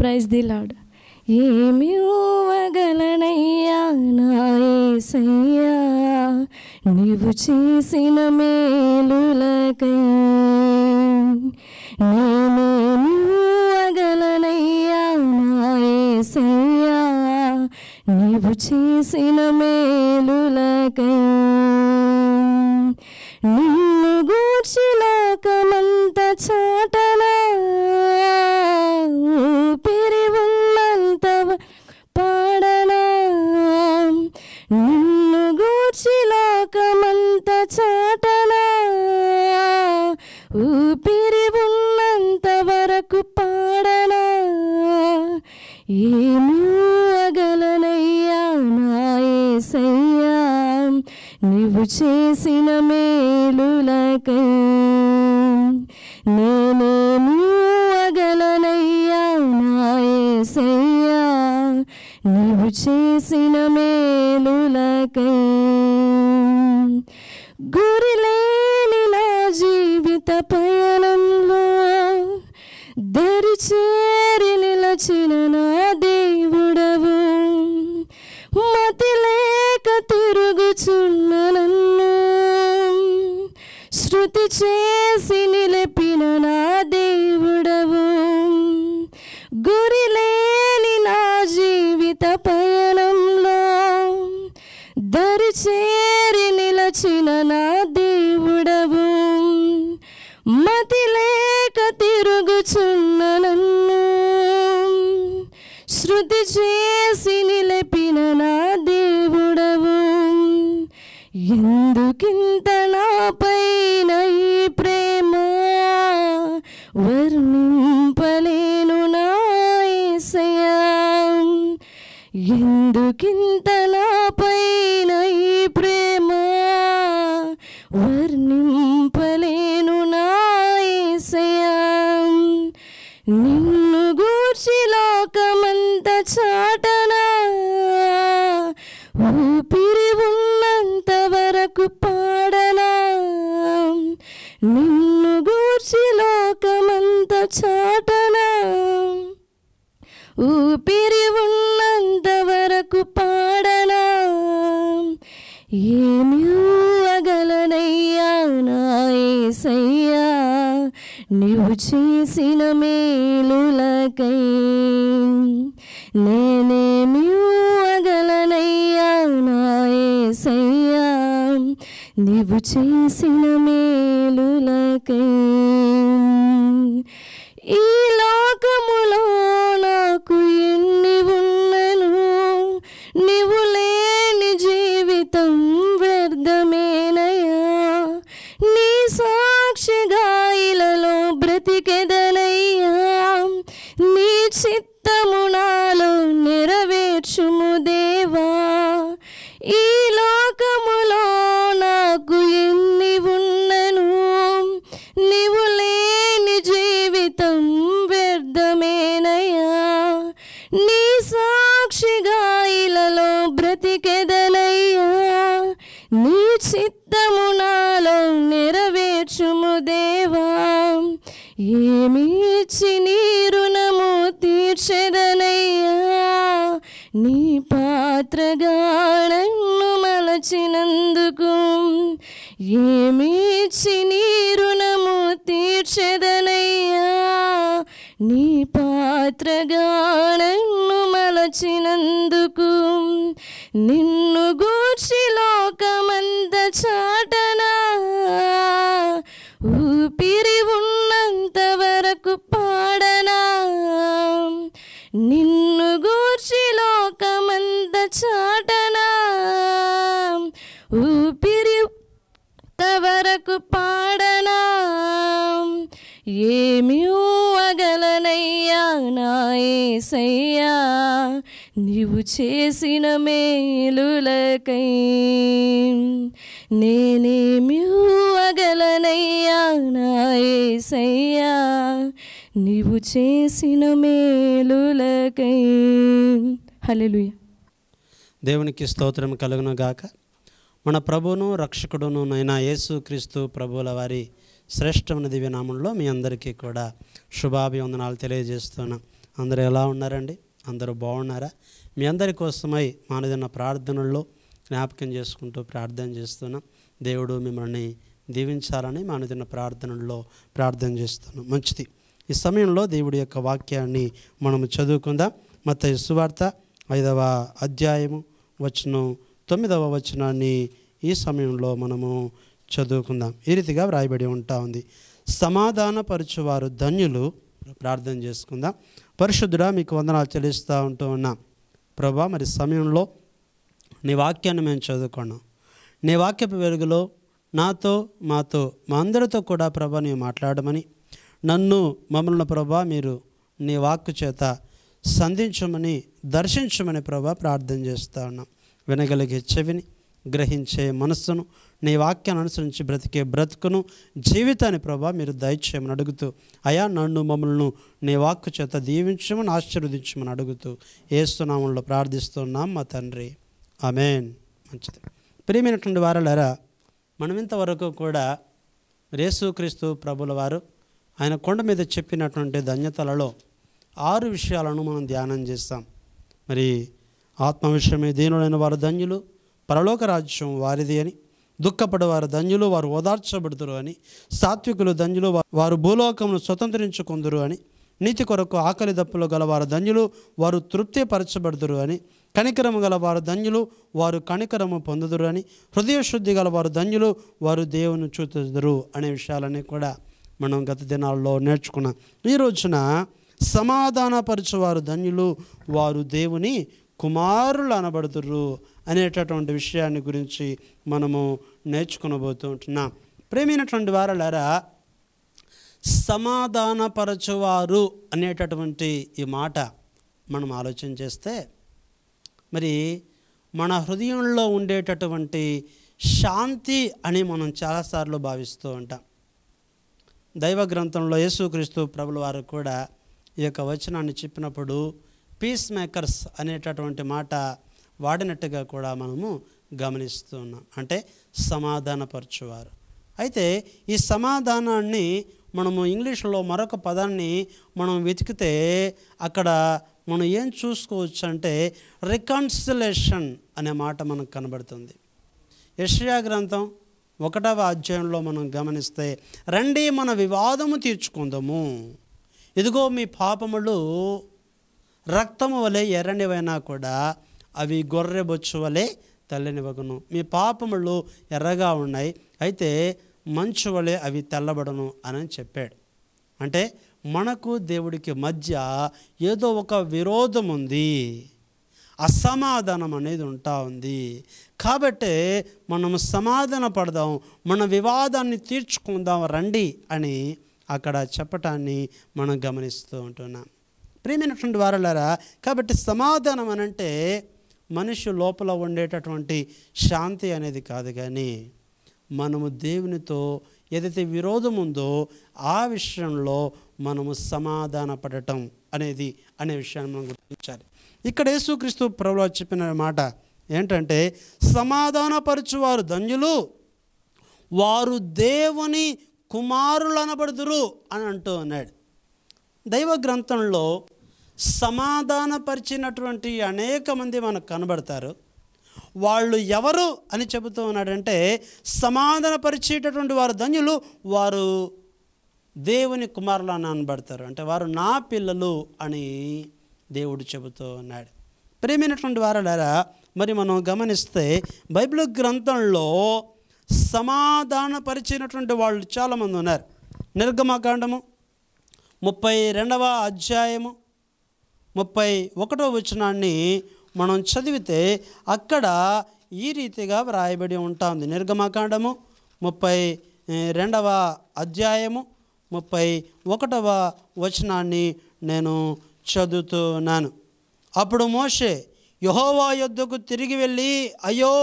praise the lord ఏమి ఊవగలనయ్యా నాయసయ్యా నీవు చేసిన మేలులకై నేనేమి ఊవగలనయ్యా నాయసయ్యా నీవు చేసిన మేలులకై నిన్ను గూర్చి లోకమంత చాటనా ప్రభు చేసిన మేలులకై నేనేమి అగలనయ్యా నాయసయ్యా నీవు చేసిన మేలులకై గురిలేని నా జీవిత పయనంలో దరిచేరి నిలచిన నా చేసి నిలిపిన నా ఊపిరి ఉన్నంత వరకు పాడనా నిన్ను గూర్చి లోకమంత చాటనా ఊపిరి ఉన్నంత వరకు పాడనా ఏమి అగలనయ్యా నాయసయ్యా నీవు చేసిన మేలులకై నేనేమి నీవు చేసిన మేలులకై ఈ లోకములో నాకు ఎన్ని ఉన్నను నీవు లేని జీవితం వ్యర్థమేనయా నీ సాక్షిగా ఇలలో బ్రతికెదనయ్యా నీ చిత్త ఏమిచ్చి నీ రుణము తీర్చెదనయ్యా నీ పాత్రగా నన్ను మలచినందుకు నిన్ను గూర్చి లోకమంత చాటనా ఊపిరి ఉన్నంత వరకు పాడనా నిన్ను ఏసయ్యా నీవు చేసిన మేలులకై నేనేమి అగలనయ్యా నా ఏసయ్యా నీవు చేసిన మేలులకై హలెలుయ దేవునికి స్తోత్రం కలుగును గాక మన ప్రభును రక్షకుడును నైనా యేసు క్రీస్తు ప్రభుల వారి శ్రేష్టమైన దివ్యనామంలో మీ అందరికీ కూడా శుభాభివందనాలు తెలియజేస్తున్నాం అందరూ ఎలా ఉన్నారండి అందరూ బాగున్నారా మీ అందరి కోసమై మానదిన్న ప్రార్థనల్లో జ్ఞాపకం చేసుకుంటూ ప్రార్థన చేస్తున్నాం దేవుడు మిమ్మల్ని దీవించాలని మానదిన్న ప్రార్థనల్లో ప్రార్థన చేస్తున్నాం మంచిది ఈ సమయంలో దేవుడి యొక్క వాక్యాన్ని మనము చదువుకుందాం మత సువార్త ఐదవ అధ్యాయము వచనం తొమ్మిదవ వచనాన్ని ఈ సమయంలో మనము చదువుకుందాం ఈ రీతిగా వ్రాయబడి ఉంటా ఉంది సమాధానపరచువారు ధన్యులు ప్రార్థన చేసుకుందాం పరిశుద్ధుడా మీకు వందనాలు చెల్లిస్తూ ఉంటూ ఉన్నాం ప్రభా మరి సమయంలో నీ వాక్యాన్ని మేము చదువుకున్నాం నీ వాక్యపు వెలుగులో నాతో మాతో మా అందరితో కూడా ప్రభ నీవు మాట్లాడమని నన్ను మమ్మల్ని ప్రభా మీరు నీ వాక్కు చేత సంధించమని దర్శించమని ప్రభా ప్రార్థన చేస్తూ ఉన్నాం వినగలిగే చెవిని గ్రహించే మనస్సును నీ వాక్యాన్ని అనుసరించి బ్రతికే బ్రతుకును జీవితాన్ని ప్రభా మీరు దయచేయమని అడుగుతూ అయా నన్ను మమ్మల్ని నీ వాక్కు చేత దీవించమని ఆశీర్వదించమని అడుగుతూ ఏస్తున్నామంలో ప్రార్థిస్తున్నాం మా తండ్రి ఆమెన్ మంచిది ప్రియమైనటువంటి వారలరా మనం ఇంతవరకు కూడా యేసుక్రీస్తు ప్రభుల వారు ఆయన కొండ మీద చెప్పినటువంటి ధన్యతలలో ఆరు విషయాలను మనం ధ్యానం చేస్తాం మరి ఆత్మ విషయమే దీనులైన వారు ధన్యులు పరలోక రాజ్యం వారిది అని దుఃఖపడేవారు ధన్యులు వారు ఓదార్చబడుతురు అని సాత్వికులు ధన్యులు వారు భూలోకమును స్వతంత్రించుకుందురు అని నీతి కొరకు ఆకలి దప్పులు వారు ధన్యులు వారు తృప్తి పరచబడుదురు అని కనికరము గలవారు ధన్యులు వారు కనికరము పొందుదురు అని హృదయ శుద్ధి గలవారు ధన్యులు వారు దేవుని చూతురు అనే విషయాలన్నీ కూడా మనం గత దినాల్లో నేర్చుకున్నాం ఈ రోజున సమాధానపరచువారు ధన్యులు వారు దేవుని కుమారులు అనబడుతురు అనేటటువంటి విషయాన్ని గురించి మనము నేర్చుకునబోతూ ఉంటున్నాం ప్రేమైనటువంటి వారలారా సమాధానపరచువారు అనేటటువంటి ఈ మాట మనం ఆలోచన చేస్తే మరి మన హృదయంలో ఉండేటటువంటి శాంతి అని మనం చాలాసార్లు భావిస్తూ ఉంటాం దైవ గ్రంథంలో యేసుక్రీస్తు ప్రభుల వారు కూడా ఈ యొక్క వచనాన్ని చెప్పినప్పుడు పీస్ మేకర్స్ అనేటటువంటి మాట వాడినట్టుగా కూడా మనము గమనిస్తూ ఉన్నాం అంటే సమాధానపరచువారు అయితే ఈ సమాధానాన్ని మనము ఇంగ్లీషులో మరొక పదాన్ని మనం వెతికితే అక్కడ మనం ఏం చూసుకోవచ్చు అంటే రికాన్సిలేషన్ అనే మాట మనకు కనబడుతుంది యష్యా గ్రంథం ఒకటవ అధ్యాయంలో మనం గమనిస్తే రండి మన వివాదము తీర్చుకుందాము ఇదిగో మీ పాపములు రక్తము వలె ఎర్రనివైనా కూడా అవి గొర్రె బొచ్చు వలె తెల్లనివగును మీ పాపములు ఎర్రగా ఉన్నాయి అయితే మంచు వలె అవి తెల్లబడను అని చెప్పాడు అంటే మనకు దేవుడికి మధ్య ఏదో ఒక విరోధం ఉంది అసమాధానం అనేది ఉంటా ఉంది కాబట్టే మనం సమాధాన పడదాం మన వివాదాన్ని తీర్చుకుందాం రండి అని అక్కడ చెప్పటాన్ని మనం గమనిస్తూ ఉంటున్నాం ప్రేమైనటువంటి వారలారా కాబట్టి సమాధానం అనంటే మనిషి లోపల ఉండేటటువంటి శాంతి అనేది కాదు కానీ మనము దేవునితో ఏదైతే విరోధం ఉందో ఆ విషయంలో మనము సమాధాన పడటం అనేది అనే విషయాన్ని మనం గుర్తించాలి ఇక్కడ యేసుక్రీస్తు ప్రభులో చెప్పిన మాట ఏంటంటే సమాధానపరచువారు ధన్యులు వారు దేవుని కుమారులు అనబడుదురు అని అంటూ ఉన్నాడు దైవ గ్రంథంలో సమాధానపరిచినటువంటి అనేక మంది మనకు కనబడతారు వాళ్ళు ఎవరు అని చెబుతూ ఉన్నాడంటే సమాధానపరిచేటటువంటి వారు ధన్యులు వారు దేవుని కుమారులు అని అనబడతారు అంటే వారు నా పిల్లలు అని దేవుడు చెబుతూ ఉన్నాడు ప్రేమైనటువంటి వారలారా మరి మనం గమనిస్తే బైబిల్ గ్రంథంలో సమాధానపరిచినటువంటి వాళ్ళు చాలామంది ఉన్నారు నిర్గమకాండము ముప్పై రెండవ అధ్యాయము ముప్పై ఒకటో వచనాన్ని మనం చదివితే అక్కడ ఈ రీతిగా వ్రాయబడి ఉంటుంది నిర్గమకాండము ముప్పై రెండవ అధ్యాయము ముప్పై ఒకటవ వచనాన్ని నేను చదువుతున్నాను అప్పుడు మోషే యహోవా యొద్దకు తిరిగి వెళ్ళి అయ్యో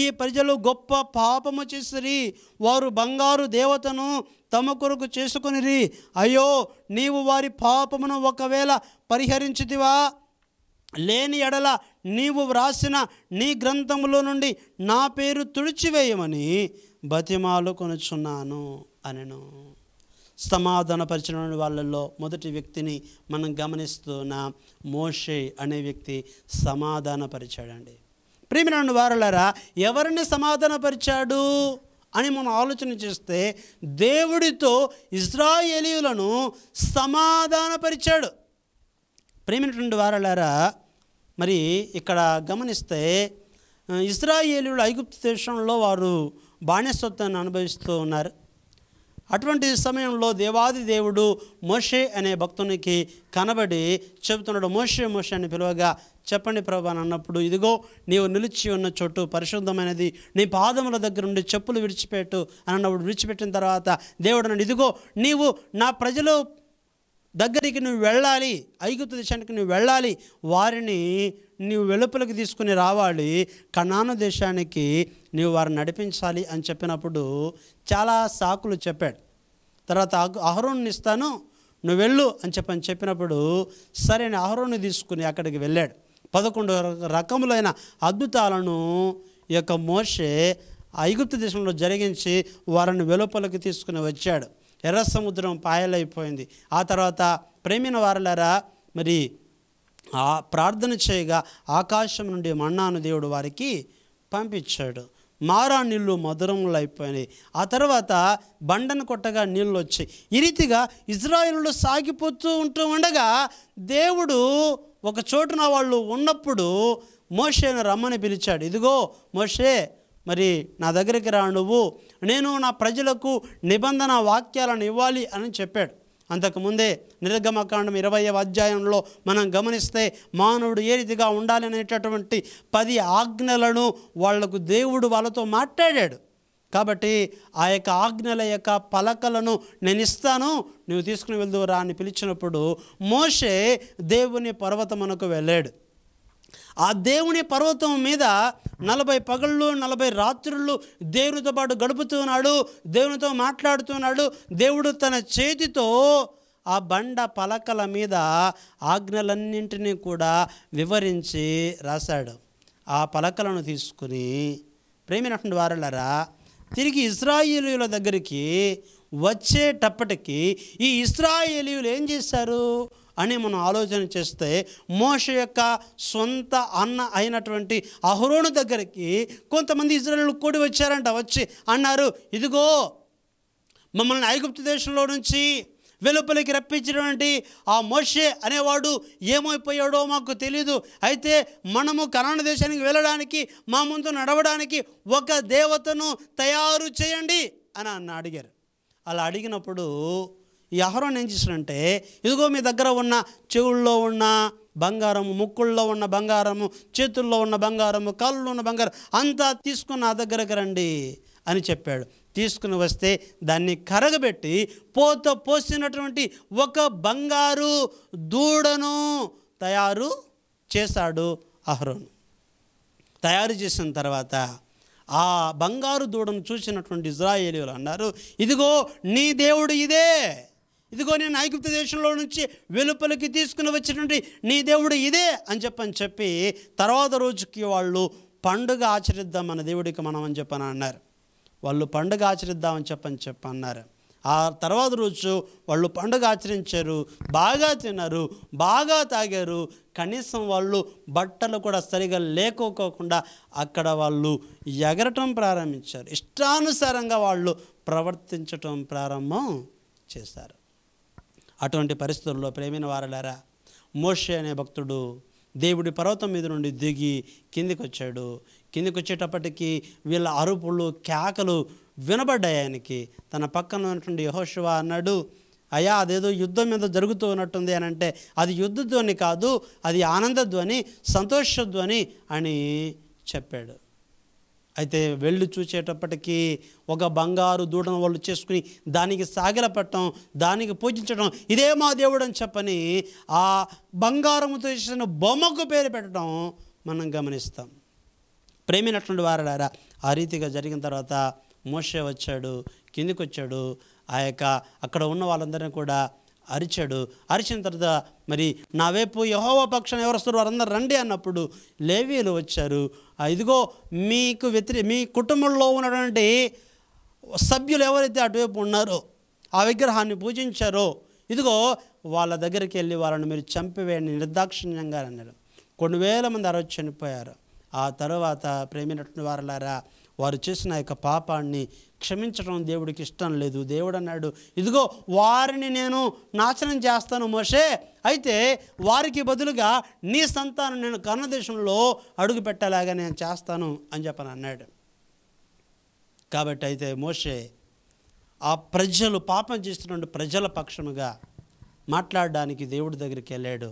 ఈ ప్రజలు గొప్ప పాపము చేసిరి వారు బంగారు దేవతను తమ కొరకు చేసుకునిరి అయ్యో నీవు వారి పాపమును ఒకవేళ పరిహరించుదివా లేని ఎడల నీవు వ్రాసిన నీ గ్రంథములో నుండి నా పేరు తుడిచివేయమని బతిమాలు కొనుచున్నాను సమాధాన సమాధానపరిచిన వాళ్ళల్లో మొదటి వ్యక్తిని మనం గమనిస్తున్న మోషే అనే వ్యక్తి సమాధానపరిచాడండి నన్ను వారలరా ఎవరిని సమాధానపరిచాడు అని మనం ఆలోచన చేస్తే దేవుడితో ఇజ్రాయేలీయులను సమాధానపరిచాడు ప్రేమినటువంటి వారలారా మరి ఇక్కడ గమనిస్తే ఇస్రాయేలీయులు ఐగుప్తు దేశంలో వారు బాణ్యస్వత్వాన్ని అనుభవిస్తూ ఉన్నారు అటువంటి సమయంలో దేవాది దేవుడు మోషే అనే భక్తునికి కనబడి చెబుతున్నాడు మోషే మోషే అని పిలువగా చెప్పండి ప్రభా అన్నప్పుడు ఇదిగో నీవు నిలిచి ఉన్న చోటు పరిశుద్ధమైనది నీ పాదముల దగ్గర నుండి చెప్పులు విడిచిపెట్టు అని అన్నప్పుడు విడిచిపెట్టిన తర్వాత దేవుడు అన్నాడు ఇదిగో నీవు నా ప్రజలు దగ్గరికి నువ్వు వెళ్ళాలి ఐగుప్త దేశానికి నువ్వు వెళ్ళాలి వారిని నీవు వెలుపలికి తీసుకుని రావాలి కణాను దేశానికి నీవు వారిని నడిపించాలి అని చెప్పినప్పుడు చాలా సాకులు చెప్పాడు తర్వాత అహరోన్ని ఇస్తాను నువ్వు వెళ్ళు అని చెప్పని చెప్పినప్పుడు సరే నేను అహరోన్ని తీసుకుని అక్కడికి వెళ్ళాడు పదకొండు రకములైన అద్భుతాలను యొక్క మోషే ఐగుప్తు దేశంలో జరిగించి వారిని వెలుపలకి తీసుకుని వచ్చాడు ఎర్ర సముద్రం పాయలైపోయింది ఆ తర్వాత ప్రేమిన వారలారా మరి ఆ ప్రార్థన చేయగా ఆకాశం నుండి మన్నాను దేవుడు వారికి పంపించాడు మారా నీళ్ళు మధురములు అయిపోయినాయి ఆ తర్వాత బండను కొట్టగా నీళ్ళు వచ్చాయి ఈ రీతిగా ఇజ్రాయిల్లో సాగిపోతూ ఉంటూ ఉండగా దేవుడు ఒక చోటున వాళ్ళు ఉన్నప్పుడు మోషేను రమ్మని పిలిచాడు ఇదిగో మోషే మరి నా దగ్గరికి రా నువ్వు నేను నా ప్రజలకు నిబంధన వాక్యాలను ఇవ్వాలి అని చెప్పాడు అంతకుముందే నిర్గమకాండం ఇరవై అధ్యాయంలో మనం గమనిస్తే మానవుడు ఏ రీతిగా అనేటటువంటి పది ఆజ్ఞలను వాళ్లకు దేవుడు వాళ్ళతో మాట్లాడాడు కాబట్టి ఆ యొక్క ఆజ్ఞల యొక్క పలకలను నేను ఇస్తాను నువ్వు తీసుకుని రా అని పిలిచినప్పుడు మోషే దేవుని పర్వతమునకు వెళ్ళాడు ఆ దేవుని పర్వతం మీద నలభై పగళ్ళు నలభై రాత్రులు దేవునితో పాటు గడుపుతున్నాడు దేవునితో మాట్లాడుతున్నాడు దేవుడు తన చేతితో ఆ బండ పలకల మీద ఆజ్ఞలన్నింటినీ కూడా వివరించి రాశాడు ఆ పలకలను తీసుకుని ప్రేమినటువంటి వారలరా తిరిగి ఇస్రాయేలీల దగ్గరికి వచ్చేటప్పటికి ఈ ఇస్రాయేలీలు ఏం చేశారు అని మనం ఆలోచన చేస్తే మోష యొక్క సొంత అన్న అయినటువంటి అహరోను దగ్గరికి కొంతమంది ఇజ్రాయలు కూడి వచ్చారంట వచ్చి అన్నారు ఇదిగో మమ్మల్ని ఐగుప్తు దేశంలో నుంచి వెలుపలికి రప్పించినటువంటి ఆ మోషే అనేవాడు ఏమైపోయాడో మాకు తెలియదు అయితే మనము కనాన దేశానికి వెళ్ళడానికి మా ముందు నడవడానికి ఒక దేవతను తయారు చేయండి అని అన్న అడిగారు అలా అడిగినప్పుడు ఈ ఆహారం ఏం చేసినంటే ఇదిగో మీ దగ్గర ఉన్న చెవుల్లో ఉన్న బంగారము ముక్కుల్లో ఉన్న బంగారము చేతుల్లో ఉన్న బంగారము కాళ్ళు ఉన్న బంగారం అంతా తీసుకుని నా దగ్గరకు రండి అని చెప్పాడు తీసుకుని వస్తే దాన్ని కరగబెట్టి పోత పోసినటువంటి ఒక బంగారు దూడను తయారు చేశాడు అహరోను తయారు చేసిన తర్వాత ఆ బంగారు దూడను చూసినటువంటి ఇజ్రాయేలీలు అన్నారు ఇదిగో నీ దేవుడు ఇదే ఇదిగో నేను ఐగుప్త దేశంలో నుంచి వెలుపలికి తీసుకుని వచ్చినటువంటి నీ దేవుడు ఇదే అని చెప్పని చెప్పి తర్వాత రోజుకి వాళ్ళు పండుగ ఆచరిద్దాం మన దేవుడికి మనం అని చెప్పని అన్నారు వాళ్ళు పండుగ ఆచరిద్దామని చెప్పని చెప్పన్నారు ఆ తర్వాత రోజు వాళ్ళు పండుగ ఆచరించారు బాగా తిన్నారు బాగా తాగారు కనీసం వాళ్ళు బట్టలు కూడా సరిగా లేకోకుండా అక్కడ వాళ్ళు ఎగరటం ప్రారంభించారు ఇష్టానుసారంగా వాళ్ళు ప్రవర్తించటం ప్రారంభం చేశారు అటువంటి పరిస్థితుల్లో ప్రేమిన వారలారా మోషే అనే భక్తుడు దేవుడి పర్వతం మీద నుండి దిగి కిందికి వచ్చాడు కిందికి వచ్చేటప్పటికీ వీళ్ళ అరుపులు కేకలు వినబడ్డాయానికి తన పక్కన ఉన్నటువంటి యహోశివ అన్నాడు అయ్యా అదేదో యుద్ధం మీద జరుగుతూ ఉన్నట్టుంది అని అంటే అది యుద్ధ ధ్వని కాదు అది ఆనంద ధ్వని సంతోష ధ్వని అని చెప్పాడు అయితే వెళ్ళి చూసేటప్పటికీ ఒక బంగారు దూడను వాళ్ళు చేసుకుని దానికి పెట్టడం దానికి పూజించడం ఇదే మా దేవుడు అని చెప్పని ఆ బంగారముతో చేసిన బొమ్మకు పేరు పెట్టడం మనం గమనిస్తాం ప్రేమినటువంటి వారడారా ఆ రీతిగా జరిగిన తర్వాత మోసే వచ్చాడు కిందికి వచ్చాడు ఆ యొక్క అక్కడ ఉన్న వాళ్ళందరినీ కూడా అరిచాడు అరిచిన తర్వాత మరి నా వైపు యహోవ పక్షం ఎవరు వస్తారు వారందరూ రండి అన్నప్పుడు లేవీలు వచ్చారు ఇదిగో మీకు వ్యతిరే మీ కుటుంబంలో ఉన్నటువంటి సభ్యులు ఎవరైతే అటువైపు ఉన్నారో ఆ విగ్రహాన్ని పూజించారో ఇదిగో వాళ్ళ దగ్గరికి వెళ్ళి వాళ్ళని మీరు చంపివేయండి నిర్దాక్షిణ్యంగా అన్నారు కొన్ని వేల మంది అరవై చనిపోయారు ఆ తర్వాత ప్రేమినట్టు వారలారా వారు చేసిన యొక్క పాపాన్ని క్షమించడం దేవుడికి ఇష్టం లేదు దేవుడు అన్నాడు ఇదిగో వారిని నేను నాశనం చేస్తాను మోషే అయితే వారికి బదులుగా నీ సంతానం నేను కన్నదేశంలో అడుగు పెట్టేలాగా నేను చేస్తాను అని చెప్పని అన్నాడు కాబట్టి అయితే మోషే ఆ ప్రజలు పాపం చేస్తున్న ప్రజల పక్షముగా మాట్లాడడానికి దేవుడి దగ్గరికి వెళ్ళాడు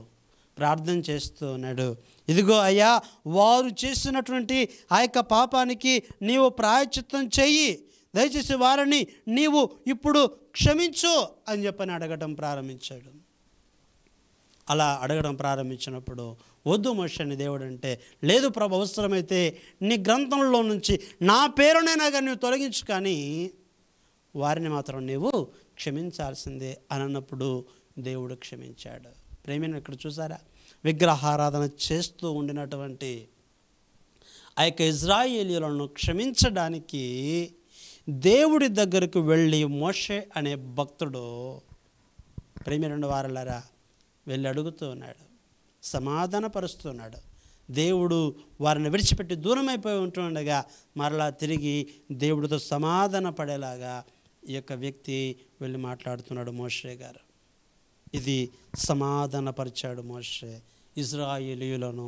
ప్రార్థన చేస్తున్నాడు ఇదిగో అయ్యా వారు చేసినటువంటి ఆ యొక్క పాపానికి నీవు ప్రాయచిత్తం చెయ్యి దయచేసి వారిని నీవు ఇప్పుడు క్షమించు అని చెప్పని అడగటం ప్రారంభించాడు అలా అడగడం ప్రారంభించినప్పుడు వద్దు అని దేవుడు అంటే లేదు ప్రభు అవసరమైతే నీ గ్రంథంలో నుంచి నా పేరునైనా కానీ నువ్వు తొలగించు కానీ వారిని మాత్రం నీవు క్షమించాల్సిందే అన్నప్పుడు దేవుడు క్షమించాడు ప్రేమైన ఇక్కడ చూసారా విగ్రహారాధన చేస్తూ ఉండినటువంటి ఆ యొక్క ఇజ్రాయేలీలను క్షమించడానికి దేవుడి దగ్గరకు వెళ్ళి మోషే అనే భక్తుడు ప్రేమి రెండు వారలరా వెళ్ళి అడుగుతూ ఉన్నాడు సమాధానపరుస్తున్నాడు దేవుడు వారిని విడిచిపెట్టి దూరమైపోయి ఉంటుండగా మరలా తిరిగి దేవుడితో సమాధాన పడేలాగా ఈ యొక్క వ్యక్తి వెళ్ళి మాట్లాడుతున్నాడు మోషే గారు ఇది సమాధానపరిచాడు మోషే ఇజ్రాయేలీయులను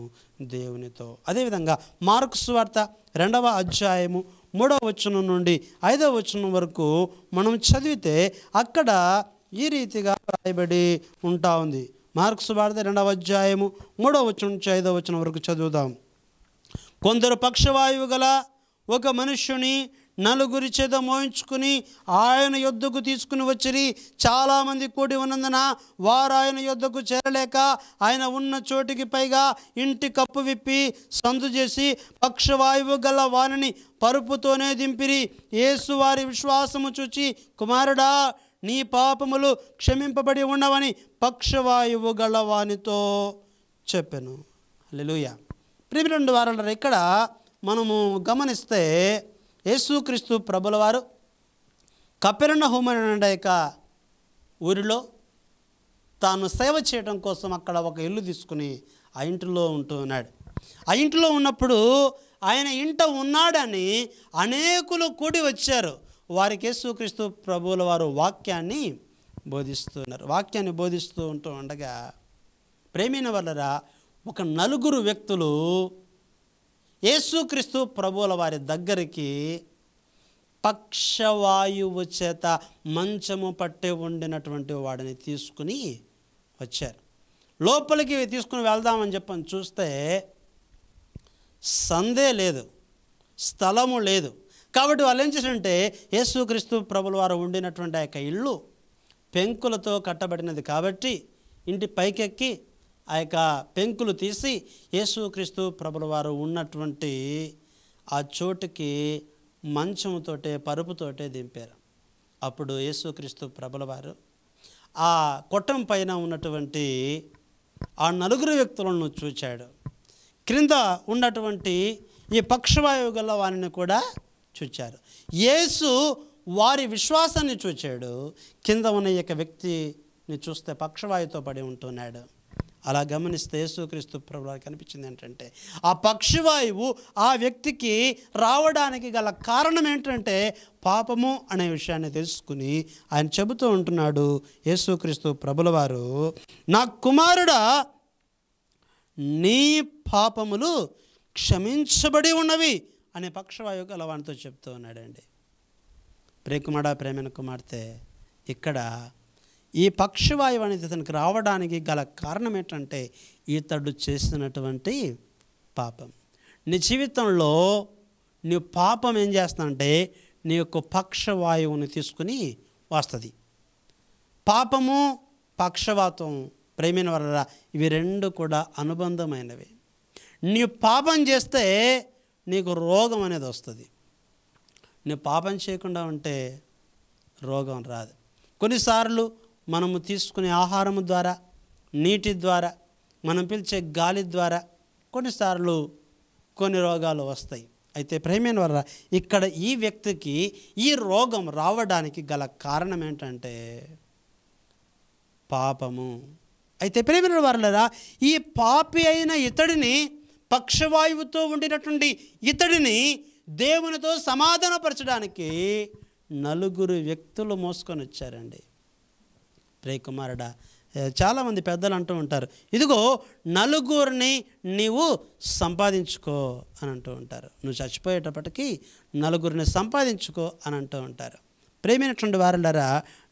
దేవునితో అదేవిధంగా మార్క్స్ వార్త రెండవ అధ్యాయము మూడవ వచనం నుండి ఐదవ వచనం వరకు మనం చదివితే అక్కడ ఈ రీతిగా రాయబడి ఉంటా ఉంది మార్క్స్ వార్త రెండవ అధ్యాయము మూడవ వచనం నుంచి ఐదవ వచనం వరకు చదువుదాం కొందరు పక్షవాయువు గల ఒక మనుష్యుని నలుగురి చేత మోయించుకుని ఆయన యుద్ధకు తీసుకుని వచ్చిరి చాలామంది కూడి ఉన్నందున వారు ఆయన యుద్ధకు చేరలేక ఆయన ఉన్న చోటికి పైగా ఇంటి కప్పు విప్పి సందు చేసి పక్షవాయువు గల వారిని పరుపుతోనే దింపిరి యేసు వారి విశ్వాసము చూచి కుమారుడా నీ పాపములు క్షమింపబడి ఉండవని పక్షవాయువు వానితో చెప్పాను లెలుయ ప్రిమి రెండు వారాల ఇక్కడ మనము గమనిస్తే యేసుక్రీస్తు ప్రభులవారు కపెరణ హోమనే యొక్క ఊరిలో తాను సేవ చేయడం కోసం అక్కడ ఒక ఇల్లు తీసుకుని ఆ ఇంటిలో ఉంటూ ఉన్నాడు ఆ ఇంటిలో ఉన్నప్పుడు ఆయన ఇంట ఉన్నాడని అనేకులు కూడి వచ్చారు వారికి యేసుక్రీస్తు ప్రభువుల వారు వాక్యాన్ని బోధిస్తున్నారు వాక్యాన్ని బోధిస్తూ ఉంటూ ఉండగా ప్రేమైన వల్లరా ఒక నలుగురు వ్యక్తులు యేసుక్రీస్తు ప్రభువుల వారి దగ్గరికి పక్షవాయువు చేత మంచము పట్టే ఉండినటువంటి వాడిని తీసుకుని వచ్చారు లోపలికి తీసుకుని వెళ్దామని చెప్పని చూస్తే సందే లేదు స్థలము లేదు కాబట్టి వాళ్ళు ఏం చేశారంటే యేసుక్రీస్తు ప్రభుల వారు ఉండినటువంటి ఆ యొక్క ఇల్లు పెంకులతో కట్టబడినది కాబట్టి ఇంటి పైకెక్కి ఆ యొక్క పెంకులు తీసి యేసుక్రీస్తు ప్రభుల వారు ఉన్నటువంటి ఆ చోటుకి మంచముతో పరుపుతోటే దింపారు అప్పుడు యేసుక్రీస్తు ప్రభుల వారు ఆ కొట్టం పైన ఉన్నటువంటి ఆ నలుగురు వ్యక్తులను చూచాడు క్రింద ఉన్నటువంటి ఈ పక్షవాయువు గల వారిని కూడా చూచారు యేసు వారి విశ్వాసాన్ని చూచాడు కింద ఉన్న యొక్క వ్యక్తిని చూస్తే పక్షవాయుతో పడి ఉంటున్నాడు అలా గమనిస్తే యేసుక్రీస్తు ప్రభు కనిపించింది ఏంటంటే ఆ పక్షివాయువు ఆ వ్యక్తికి రావడానికి గల కారణం ఏంటంటే పాపము అనే విషయాన్ని తెలుసుకుని ఆయన చెబుతూ ఉంటున్నాడు యేసుక్రీస్తు ప్రభుల వారు నా కుమారుడా నీ పాపములు క్షమించబడి ఉన్నవి అనే పక్షవాయువు గల చెప్తూ ఉన్నాడండి ప్రేకుమాడా ప్రేమైన కుమార్తె ఇక్కడ ఈ పక్షవాయువు అనేది ఇతనికి రావడానికి గల కారణం ఏంటంటే ఇతడు చేసినటువంటి పాపం నీ జీవితంలో నీ పాపం ఏం చేస్తానంటే నీ యొక్క పక్షవాయువుని తీసుకుని వస్తుంది పాపము పక్షవాతం ప్రేమిన వల్ల ఇవి రెండు కూడా అనుబంధమైనవి నీ పాపం చేస్తే నీకు రోగం అనేది వస్తుంది నీ పాపం చేయకుండా ఉంటే రోగం రాదు కొన్నిసార్లు మనము తీసుకునే ఆహారము ద్వారా నీటి ద్వారా మనం పిలిచే గాలి ద్వారా కొన్నిసార్లు కొన్ని రోగాలు వస్తాయి అయితే ప్రేమైన వల్ల ఇక్కడ ఈ వ్యక్తికి ఈ రోగం రావడానికి గల కారణం ఏంటంటే పాపము అయితే ప్రేమైన వారులరా ఈ పాపి అయిన ఇతడిని పక్షవాయువుతో ఉండినటువంటి ఇతడిని దేవునితో సమాధానపరచడానికి నలుగురు వ్యక్తులు మోసుకొని వచ్చారండి ప్రే కుమారుడా చాలామంది పెద్దలు అంటూ ఉంటారు ఇదిగో నలుగురిని నీవు సంపాదించుకో అని అంటూ ఉంటారు నువ్వు చచ్చిపోయేటప్పటికీ నలుగురిని సంపాదించుకో అని అంటూ ఉంటారు ప్రేమైనటువంటి వారులరా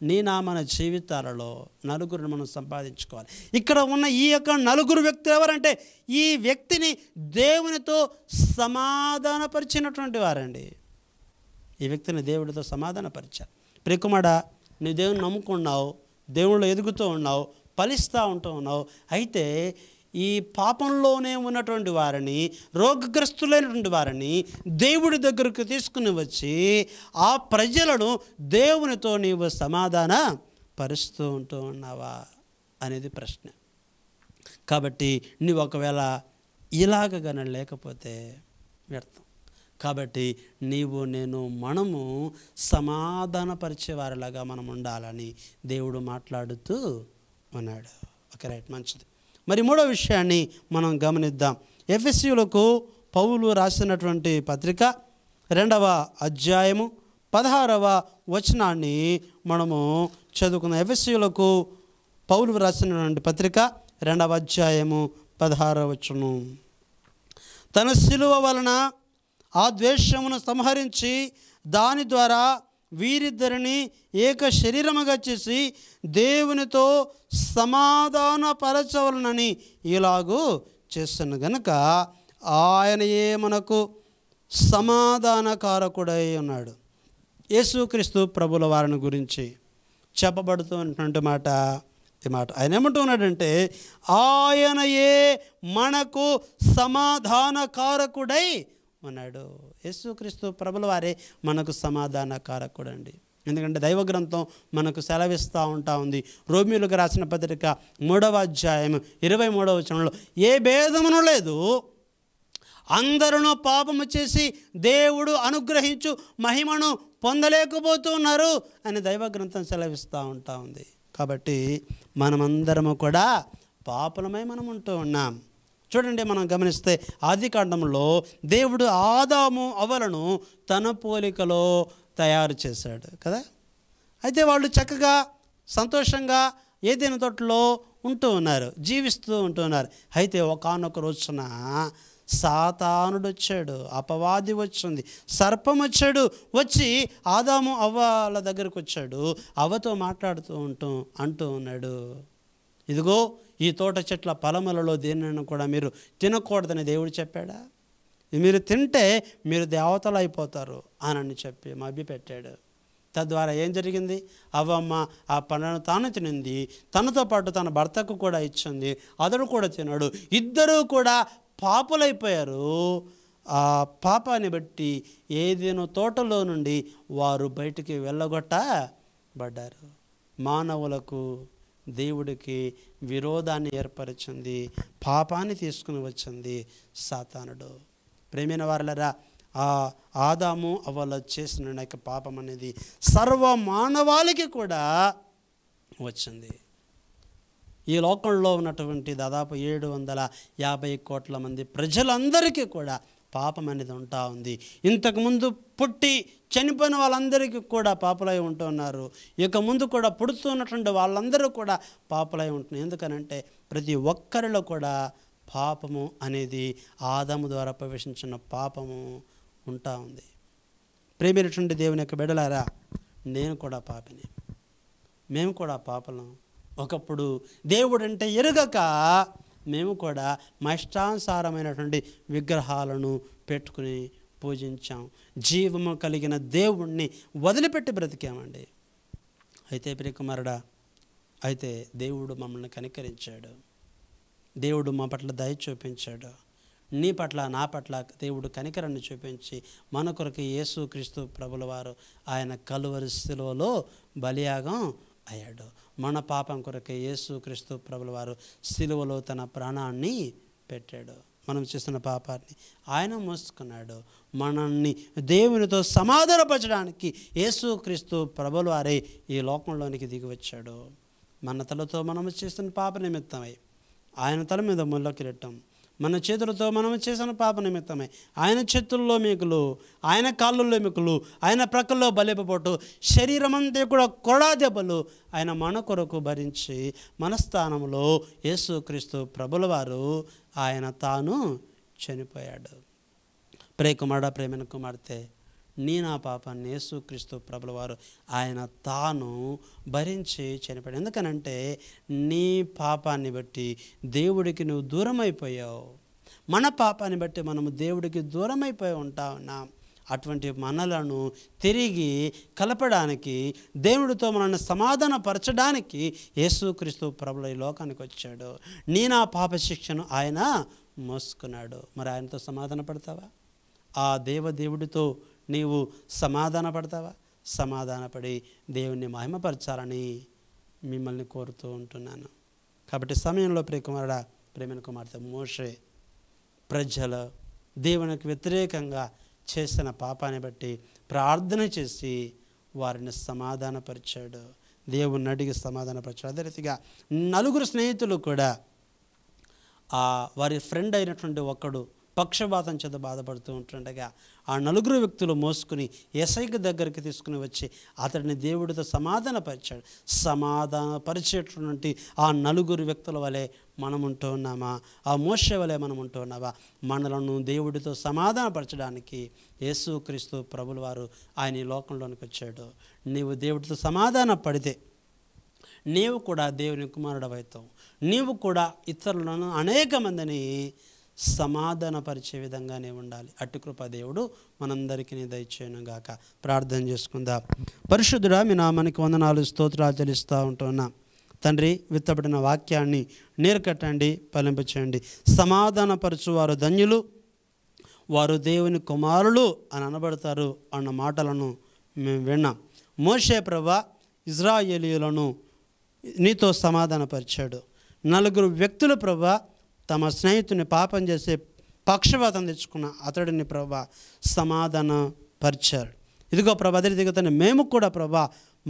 నీ నా మన జీవితాలలో నలుగురిని మనం సంపాదించుకోవాలి ఇక్కడ ఉన్న ఈ యొక్క నలుగురు వ్యక్తులు ఎవరంటే ఈ వ్యక్తిని దేవునితో సమాధానపరిచినటువంటి వారండి ఈ వ్యక్తిని దేవుడితో సమాధానపరిచారు ప్రికుమడ నీ దేవుని నమ్ముకున్నావు దేవుళ్ళు ఎదుగుతూ ఉన్నావు ఫలిస్తూ ఉంటూ ఉన్నావు అయితే ఈ పాపంలోనే ఉన్నటువంటి వారిని రోగగ్రస్తులైనటువంటి వారిని దేవుడి దగ్గరకు తీసుకుని వచ్చి ఆ ప్రజలను దేవునితో నీవు సమాధాన పరుస్తూ ఉంటూ ఉన్నావా అనేది ప్రశ్న కాబట్టి నువ్వు ఒకవేళ ఇలాగ లేకపోతే వ్యర్థం కాబట్టి నీవు నేను మనము వారిలాగా మనం ఉండాలని దేవుడు మాట్లాడుతూ ఉన్నాడు ఓకే రైట్ మంచిది మరి మూడో విషయాన్ని మనం గమనిద్దాం ఎఫ్ఎస్యులకు పౌలు రాసినటువంటి పత్రిక రెండవ అధ్యాయము పదహారవ వచనాన్ని మనము చదువుకున్న ఎఫ్ఎస్యులకు పౌలు రాసినటువంటి పత్రిక రెండవ అధ్యాయము పదహారవ వచనం తన శిలువ వలన ఆ ద్వేషమును సంహరించి దాని ద్వారా వీరిద్దరిని ఏక శరీరముగా చేసి దేవునితో సమాధానపరచవలనని ఇలాగూ చేస్తున్న గనుక ఆయనయే మనకు సమాధానకారకుడై ఉన్నాడు యేసుక్రీస్తు ప్రభుల వారిని గురించి చెప్పబడుతున్నటువంటి మాట ఈ మాట ఆయన ఏమంటున్నాడంటే ఆయనయే మనకు సమాధానకారకుడై అన్నాడు యేసుక్రీస్తు ప్రభుల వారే మనకు సమాధాన కారకుడు అండి ఎందుకంటే దైవ గ్రంథం మనకు సెలవిస్తూ ఉంటా ఉంది రోమిలకు రాసిన పత్రిక మూడవ అధ్యాయం ఇరవై మూడవ వచనంలో ఏ భేదమును లేదు అందరూ పాపము చేసి దేవుడు అనుగ్రహించు మహిమను పొందలేకపోతున్నారు అని దైవ గ్రంథం సెలవిస్తూ ఉంటా ఉంది కాబట్టి మనమందరము కూడా పాపలమై మనం ఉంటూ ఉన్నాం చూడండి మనం గమనిస్తే ఆది కాండంలో దేవుడు ఆదాము అవలను తన పోలికలో తయారు చేశాడు కదా అయితే వాళ్ళు చక్కగా సంతోషంగా ఏదైనా తోటలో ఉంటూ ఉన్నారు జీవిస్తూ ఉంటూ ఉన్నారు అయితే ఒకనొక రోజున సాతానుడు వచ్చాడు అపవాది వచ్చింది సర్పం వచ్చాడు వచ్చి ఆదాము అవ్వాల దగ్గరకు వచ్చాడు అవతో మాట్లాడుతూ ఉంటూ అంటూ ఉన్నాడు ఇదిగో ఈ తోట చెట్ల ఫలములలో దేనిని కూడా మీరు తినకూడదని దేవుడు చెప్పాడా మీరు తింటే మీరు దేవతలు అయిపోతారు అని చెప్పి మభ్య పెట్టాడు తద్వారా ఏం జరిగింది అవ్వమ్మ ఆ పండును తాను తినింది తనతో పాటు తన భర్తకు కూడా ఇచ్చింది అతడు కూడా తిన్నాడు ఇద్దరూ కూడా పాపులైపోయారు ఆ పాపాన్ని బట్టి ఏదైనా తోటలో నుండి వారు బయటికి వెళ్ళగొట్టబడ్డారు మానవులకు దేవుడికి విరోధాన్ని ఏర్పరిచింది పాపాన్ని తీసుకుని వచ్చింది సాతానుడు ప్రేమైన వారలరా ఆ ఆదాము అవల చేసిన యొక్క పాపం అనేది సర్వ మానవాళికి కూడా వచ్చింది ఈ లోకంలో ఉన్నటువంటి దాదాపు ఏడు వందల యాభై కోట్ల మంది ప్రజలందరికీ కూడా పాపం అనేది ఉంటా ఉంది ఇంతకుముందు పుట్టి చనిపోయిన వాళ్ళందరికీ కూడా పాపలై ఉంటున్నారు ఇక ముందు కూడా పుడుతున్నటువంటి వాళ్ళందరూ కూడా పాపలై ఉంటున్నారు ఎందుకనంటే ప్రతి ఒక్కరిలో కూడా పాపము అనేది ఆదము ద్వారా ప్రవేశించిన పాపము ఉంటా ఉంది ప్రేమినటువంటి దేవుని యొక్క బిడలారా నేను కూడా పాపిని మేము కూడా పాపలం ఒకప్పుడు దేవుడంటే ఎరుగక మేము కూడా మా ఇష్టానుసారమైనటువంటి విగ్రహాలను పెట్టుకుని పూజించాం జీవము కలిగిన దేవుణ్ణి వదిలిపెట్టి బ్రతికామండి అయితే ప్రియకుమారుడా అయితే దేవుడు మమ్మల్ని కనికరించాడు దేవుడు మా పట్ల దయ చూపించాడు నీ పట్ల నా పట్ల దేవుడు కనికరాన్ని చూపించి మన కొరకు యేసు క్రీస్తు ప్రభుల వారు ఆయన కలువరి శిలువలో బలియాగం అయ్యాడు మన పాపం కొరకే యేసు క్రీస్తు ప్రభుల వారు సిలువలో తన ప్రాణాన్ని పెట్టాడు మనం చేస్తున్న పాపాన్ని ఆయన మోసుకున్నాడు మనల్ని దేవునితో సమాధానపరచడానికి యేసు క్రీస్తు ప్రభుల వారే ఈ లోకంలోనికి దిగి వచ్చాడు మన తలతో మనము చేస్తున్న పాప నిమిత్తమై ఆయన తల మీద ముళ్ళకి రెట్టాం మన చేతులతో మనం చేసిన పాప నిమిత్తమే ఆయన చేతుల్లో మేకులు ఆయన కాళ్ళల్లో మేకులు ఆయన ప్రక్కల్లో శరీరం శరీరమంతా కూడా కొడా దెబ్బలు ఆయన మన కొరకు భరించి మన స్థానంలో యేసుక్రీస్తు ప్రభుల వారు ఆయన తాను చనిపోయాడు ప్రేకుమాడ ప్రేమను కుమార్తె నేను ఆ పాపాన్ని యేసుక్రీస్తు ప్రభుల వారు ఆయన తాను భరించి చనిపోయాడు ఎందుకనంటే నీ పాపాన్ని బట్టి దేవుడికి నువ్వు దూరం అయిపోయావు మన పాపాన్ని బట్టి మనము దేవుడికి దూరం అయిపోయి ఉంటా అటువంటి మనలను తిరిగి కలపడానికి దేవుడితో మనల్ని సమాధానపరచడానికి యేసుక్రీస్తు ప్రభుల ఈ లోకానికి వచ్చాడు నీ నా పాప శిక్షను ఆయన మోసుకున్నాడు మరి ఆయనతో సమాధాన పడతావా ఆ దేవదేవుడితో నీవు సమాధానపడతావా సమాధానపడి దేవుణ్ణి మహిమపరచాలని మిమ్మల్ని కోరుతూ ఉంటున్నాను కాబట్టి సమయంలో ప్రియకుమారుడ ప్రేమిన కుమార్తె మోషే ప్రజలు దేవునికి వ్యతిరేకంగా చేసిన పాపాన్ని బట్టి ప్రార్థన చేసి వారిని సమాధానపరిచాడు దేవుని అడిగి సమాధానపరిచాడు అదే రీతిగా నలుగురు స్నేహితులు కూడా ఆ వారి ఫ్రెండ్ అయినటువంటి ఒకడు పక్షపాతం చేత బాధపడుతూ ఉంటుండగా ఆ నలుగురు వ్యక్తులు మోసుకుని ఎసైకి దగ్గరికి తీసుకుని వచ్చి అతడిని దేవుడితో సమాధానపరిచాడు సమాధానపరిచేటటువంటి ఆ నలుగురు వ్యక్తుల వలె మనం ఉంటూ ఉన్నామా ఆ మోస వలె మనం ఉంటూ ఉన్నావా మనలను దేవుడితో సమాధానపరచడానికి యేసుక్రీస్తు ప్రభులు వారు ఆయన ఈ లోకంలోనికి వచ్చాడు నీవు దేవుడితో సమాధాన పడితే నీవు కూడా దేవుని కుమారుడు అవుతావు నీవు కూడా ఇతరులను అనేక మందిని సమాధానపరిచే విధంగానే ఉండాలి అటుకృప దేవుడు మనందరికీ దయచేయనుగాక ప్రార్థన చేసుకుందాం పరిశుద్ధుడా మీ నామానికి వందనాలు స్తోత్రాలు తెలుస్తూ ఉంటున్నాం తండ్రి విత్తబడిన వాక్యాన్ని పలింపచేయండి సమాధానపరచు వారు ధన్యులు వారు దేవుని కుమారులు అని అనబడతారు అన్న మాటలను మేము విన్నాం మోషే ప్రభ ఇజ్రాయేలీలను నీతో సమాధానపరిచాడు నలుగురు వ్యక్తుల ప్రభ తమ స్నేహితుని పాపం చేసే పక్షపాతం తెచ్చుకున్న అతడిని ప్రభా సమాధాన పరిచారు ఇదిగో ప్రభా అదే దిగుతాను మేము కూడా ప్రభా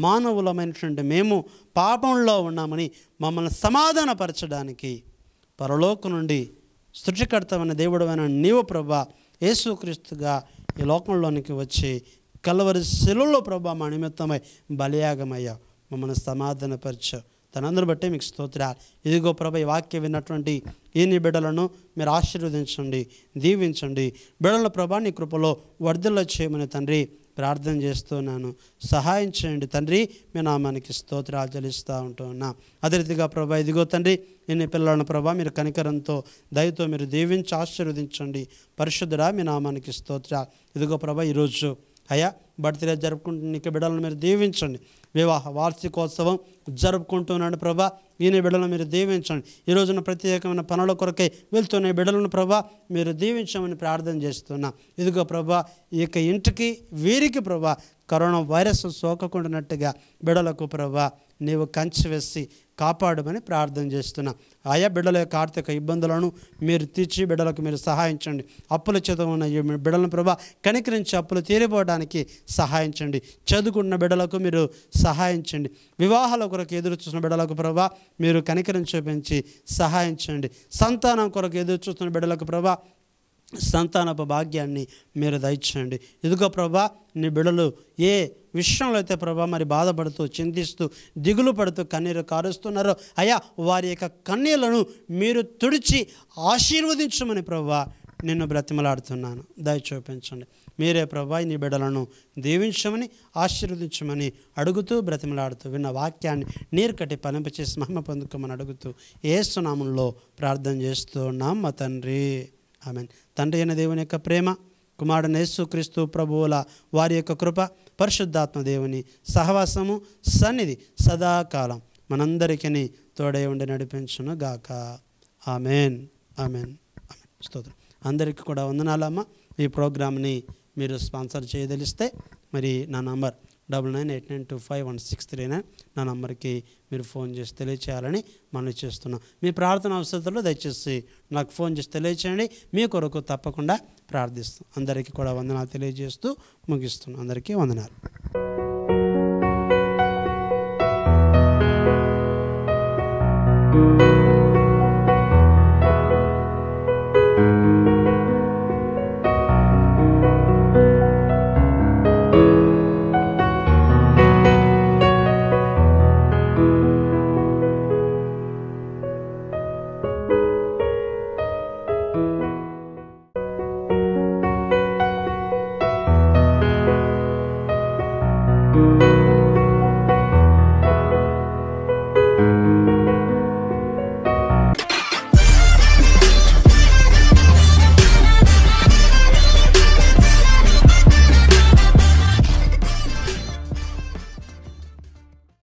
మానవులమైనటువంటి మేము పాపంలో ఉన్నామని మమ్మల్ని సమాధానపరచడానికి పరలోకం నుండి సృష్టికర్తమైన దేవుడు అయిన నీవు ప్రభా యేసుక్రీస్తుగా ఈ లోకంలోనికి వచ్చి కలవరి శిలువలో ప్రభా మా నిమిత్తమై బలియాగమయ్యా మమ్మల్ని సమాధానపరిచావు తనందరూ బట్టి మీకు స్తోత్ర ఇదిగో ప్రభ ఈ వాక్య విన్నటువంటి ఈ బిడ్డలను మీరు ఆశీర్వదించండి దీవించండి బిడ్డల ప్రభా నీ కృపలో వర్ధల్లో చేయమని తండ్రి ప్రార్థన చేస్తున్నాను సహాయం చేయండి తండ్రి మీ నామానికి స్తోత్రాలు చెల్లిస్తూ ఉంటున్నా అదే రీతిగా ప్రభా ఇదిగో తండ్రి ఎన్ని పిల్లలను ప్రభా మీరు కనికరంతో దయతో మీరు దీవించి ఆశీర్వదించండి పరిశుద్ధుడా మీ నామానికి స్తోత్ర ఇదిగో ప్రభా ఈరోజు అయ్యా బర్త్డే జరుపుకుంటున్న నీకు బిడ్డలను మీరు దీవించండి వివాహ వార్షికోత్సవం జరుపుకుంటున్నాడు ప్రభా ఈయన బిడ్డలను మీరు దీవించండి ఈ రోజున ప్రత్యేకమైన పనుల కొరకై వెళ్తున్న బిడ్డలను ప్రభా మీరు దీవించమని ప్రార్థన చేస్తున్నా ఇదిగో ప్రభా ఇక ఇంటికి వీరికి ప్రభా కరోనా వైరస్ సోకకుండానట్టుగా బిడలకు ప్రభా నీవు కంచి వేసి కాపాడమని ప్రార్థన చేస్తున్నా ఆయా బిడ్డల యొక్క ఆర్థిక ఇబ్బందులను మీరు తీర్చి బిడ్డలకు మీరు సహాయించండి అప్పుల చేత ఉన్న బిడ్డలను ప్రభా కనికరించి అప్పులు తీరిపోవడానికి సహాయించండి చదువుకున్న బిడ్డలకు మీరు సహాయించండి వివాహాల కొరకు ఎదురు చూసిన బిడ్డలకు ప్రభా మీరు కనికరించి చూపించి సహాయించండి సంతానం కొరకు ఎదురు చూస్తున్న బిడ్డలకు ప్రభా సంతానపు భాగ్యాన్ని మీరు దయచేయండి ఇదిగో ప్రభా నీ బిడలు ఏ విషయంలో అయితే ప్రభా మరి బాధపడుతూ చింతిస్తూ దిగులు పడుతూ కన్నీరు కారుస్తున్నారో అయ్యా వారి యొక్క కన్నీళ్లను మీరు తుడిచి ఆశీర్వదించమని ప్రభా నిన్ను బ్రతిమలాడుతున్నాను దయ చూపించండి మీరే ప్రభా నీ బిడలను దీవించమని ఆశీర్వదించమని అడుగుతూ బ్రతిమలాడుతూ విన్న వాక్యాన్ని నీరు కట్టి పలింపచేసి మహిమ పొందుకోమని అడుగుతూ ఏ సునామంలో ప్రార్థన చేస్తూ ఉన్నాం మా తండ్రి ఆమె తండ్రి అయిన దేవుని యొక్క ప్రేమ కుమారుడు క్రీస్తు ప్రభువుల వారి యొక్క కృప పరిశుద్ధాత్మ దేవుని సహవాసము సన్నిధి సదాకాలం మనందరికీ తోడై ఉండి నడిపించును గాక ఆమెన్ ఆమెన్ ఆమెన్ స్తోత్రం అందరికీ కూడా వందనాలమ్మ ఈ ప్రోగ్రామ్ని మీరు స్పాన్సర్ చేయదలిస్తే మరి నా number double nine eight nine two five one six three nine నా నంబర్కి మీరు ఫోన్ చేసి తెలియచేయాలని మనం చేస్తున్నాం మీ ప్రార్థన అవసరంలో దయచేసి నాకు ఫోన్ చేసి తెలియచేయండి మీ కొరకు తప్పకుండా ప్రార్థిస్తాం అందరికీ కూడా వందనాలు తెలియజేస్తూ ముగిస్తున్నాం అందరికీ వందనాలు